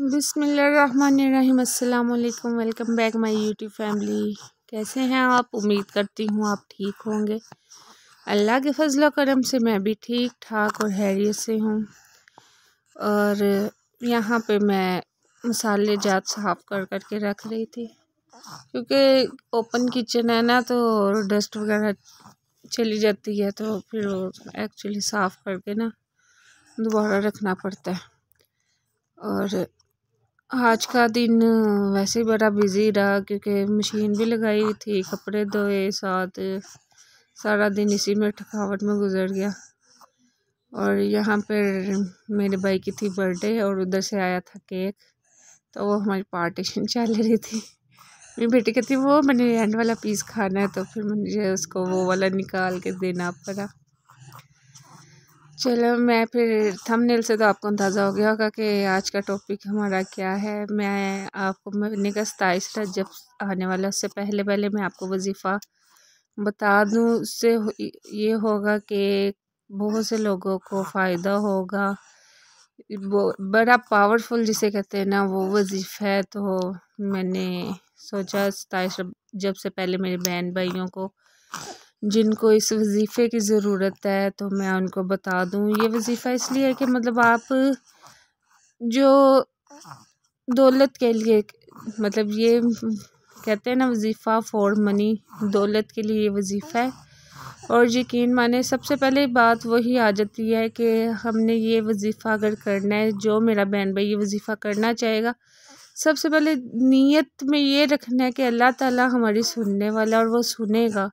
बिसमीम welcome back my YouTube family कैसे हैं आप उम्मीद करती हूँ आप ठीक होंगे अल्लाह के फजल करम से मैं भी ठीक ठाक और हैरियत से हूँ और यहाँ पे मैं मसाले जात साफ़ कर कर के रख रही थी क्योंकि ओपन किचन है ना तो डस्ट वगैरह चली जाती है तो फिर एक्चुअली साफ़ करके ना दोबारा रखना पड़ता है और आज का दिन वैसे ही बड़ा बिजी रहा क्योंकि मशीन भी लगाई थी कपड़े धोए साथ सारा दिन इसी में थकावट में गुजर गया और यहाँ पर मेरे भाई की थी बर्थडे और उधर से आया था केक तो वो हमारी पार्टीशन चल रही थी मेरी बेटी कहती वो मैंने एंड वाला पीस खाना है तो फिर मुझे उसको वो वाला निकाल के देना पड़ा चलो मैं फिर थंबनेल से तो आपको अंदाज़ा हो गया होगा कि आज का टॉपिक हमारा क्या है मैं आपको महीने का सताईस जब आने वाला उससे पहले पहले मैं आपको वजीफ़ा बता दूँ उससे ये होगा कि बहुत से लोगों को फ़ायदा होगा बड़ा पावरफुल जिसे कहते हैं ना वो वजीफ़ा है तो मैंने सोचा सताईस जब से पहले मेरे बहन भाइयों को जिनको इस वजीफ़े की ज़रूरत है तो मैं उनको बता दूँ ये वजीफ़ा इसलिए है कि मतलब आप जो दौलत के लिए मतलब ये कहते हैं ना वजीफ़ा फॉर मनी दौलत के लिए ये वजीफ़ा है और यकीन माने सबसे पहले बात वही आ जाती है कि हमने ये वजीफ़ा अगर करना है जो मेरा बहन भाई ये वजीफ़ा करना चाहेगा सबसे पहले नीयत में ये रखना है कि अल्लाह ताला हमारी सुनने वाला और वो सुनेगा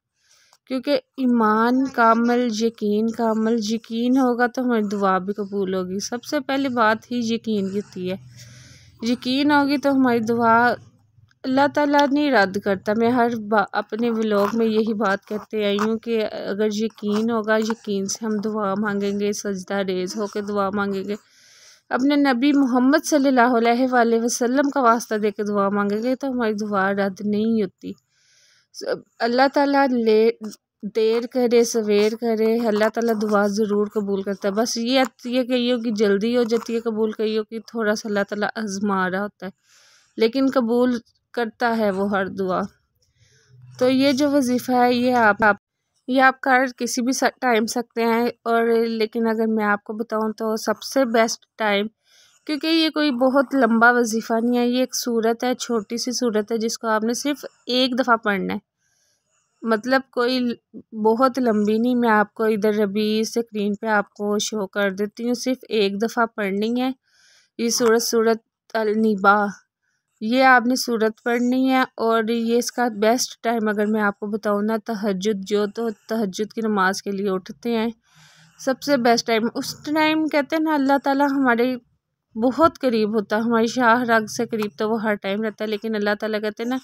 क्योंकि ईमान कामल यकीन कामल यकीन होगा तो हमारी दुआ भी कबूल होगी सबसे पहली बात ही यकीन की होती है यकीन होगी तो हमारी दुआ अल्लाह ताला नहीं रद्द करता मैं हर अपने व्लॉग में यही बात कहते आई हूँ कि अगर यकीन होगा यकीन से हम दुआ मांगेंगे सजदा रेज होकर दुआ मांगेंगे अपने नबी मोहम्मद सल्लल्लाहु अलैहि वसल्लम का वास्ता दे दुआ मांगेंगे तो हमारी दुआ रद्द नहीं होती अल्लाह ताला ले देर करे सवेर करे अल्लाह ताला दुआ ज़रूर कबूल करता है बस ये ये हो कि जल्दी हो जाती है कबूल हो कि थोड़ा सा अल्लाह ताला आजमा रहा होता है लेकिन कबूल करता है वो हर दुआ तो ये जो वजीफ़ा है ये आप आप ये आप कर किसी भी टाइम सकते हैं और लेकिन अगर मैं आपको बताऊँ तो सबसे बेस्ट टाइम क्योंकि ये कोई बहुत लंबा वजीफ़ा नहीं है ये एक सूरत है छोटी सी सूरत है जिसको आपने सिर्फ़ एक दफ़ा पढ़ना है मतलब कोई बहुत लंबी नहीं मैं आपको इधर रबी स्क्रीन पे आपको शो कर देती हूँ सिर्फ एक दफ़ा पढ़नी है ये सूरत सूरत अलनिबा ये आपने सूरत पढ़नी है और ये इसका बेस्ट टाइम अगर मैं आपको बताऊँ ना तहजद जो तो तहजद की नमाज के लिए उठते हैं सबसे बेस्ट टाइम उस टाइम कहते हैं ना अल्लाह ताला हमारे बहुत करीब होता है हमारी शाह रग से करीब तो वो हर टाइम रहता है लेकिन अल्लाह ताला कहते हैं ना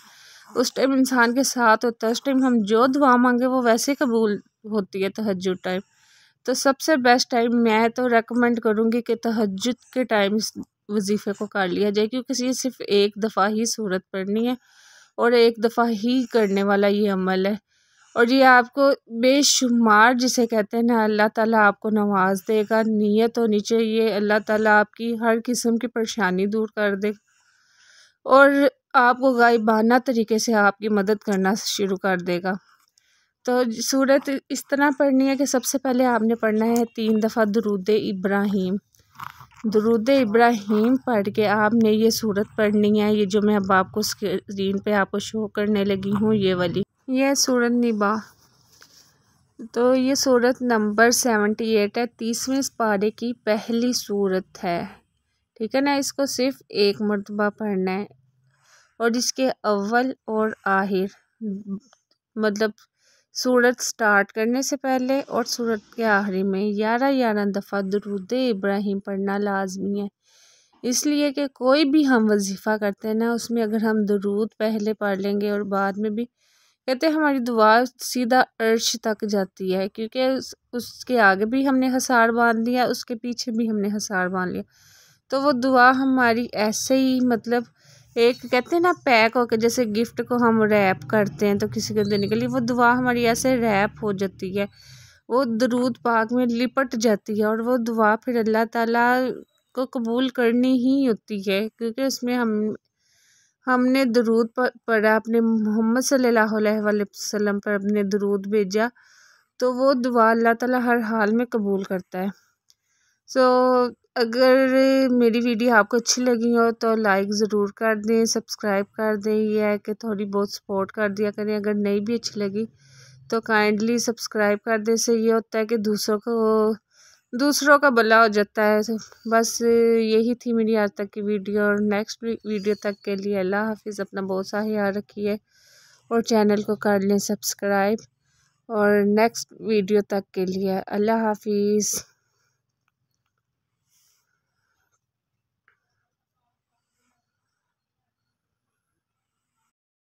उस टाइम इंसान के साथ होता है उस टाइम हम जो दुआ मांगे वो वैसे कबूल होती है तहजद टाइम तो सबसे बेस्ट टाइम मैं तो रेकमेंड करूँगी कि तहजद के टाइम इस वजीफ़े को कर लिया जाए क्योंकि ये सिर्फ़ एक दफ़ा ही सूरत पढ़नी है और एक दफ़ा ही करने वाला ये अमल है और ये आपको बेशुमार जिसे कहते हैं ना अल्लाह ताला आपको नवाज देगा नीयत नीचे ये अल्लाह ताला आपकी हर किस्म की परेशानी दूर कर दे और आपको गायबाना तरीके से आपकी मदद करना शुरू कर देगा तो सूरत इस तरह पढ़नी है कि सबसे पहले आपने पढ़ना है तीन दफ़ा दरूद इब्राहिम दरूद इब्राहिम पढ़ के आपने ये सूरत पढ़नी है ये जो मैं अब आपको स्क्रीन पे आपको शो करने लगी हूँ ये वाली यह सूरत निबा तो ये सूरत नंबर सेवेंटी एट है तीसवें पारे की पहली सूरत है ठीक है ना इसको सिर्फ एक मरतबा पढ़ना है और इसके अव्वल और आहिर मतलब सूरत स्टार्ट करने से पहले और सूरत के आखिरी में ग्यारह ग्यारह दफ़ा दरुद इब्राहिम पढ़ना लाजमी है इसलिए कि कोई भी हम वजीफ़ा करते हैं ना उसमें अगर हम दरूद पहले पढ़ लेंगे और बाद में भी कहते हैं हमारी दुआ सीधा अर्श तक जाती है क्योंकि उस, उसके आगे भी हमने हसार बांध लिया उसके पीछे भी हमने हसार बांध लिया तो वो दुआ हमारी ऐसे ही मतलब एक कहते हैं ना पैक होकर जैसे गिफ्ट को हम रैप करते हैं तो किसी को देने के लिए वो दुआ हमारी ऐसे रैप हो जाती है वो दरूद पाक में लिपट जाती है और वो दुआ फिर अल्लाह ताला को कबूल करनी ही होती है क्योंकि उसमें हम हमने दरूद पढ़ा अपने मोहम्मद सल्लल्लाहु अलैहि वसल्लम पर अपने दरूद भेजा तो वो दुआ अल्लाह ताला हर हाल में कबूल करता है सो so, अगर मेरी वीडियो आपको अच्छी लगी हो तो लाइक ज़रूर कर दें सब्सक्राइब कर दें यह है कि थोड़ी बहुत सपोर्ट कर दिया करें अगर नहीं भी अच्छी लगी तो काइंडली सब्सक्राइब कर दें से ये होता है कि दूसरों को दूसरों का भला हो जाता है बस यही थी मेरी आज तक की वीडियो और नेक्स्ट वीडियो तक के लिए अल्लाह हाफिज़ अपना बहुत सा ख्याल रखिए और चैनल को कर लें सब्सक्राइब और नेक्स्ट वीडियो तक के लिए अल्लाह हाफिज़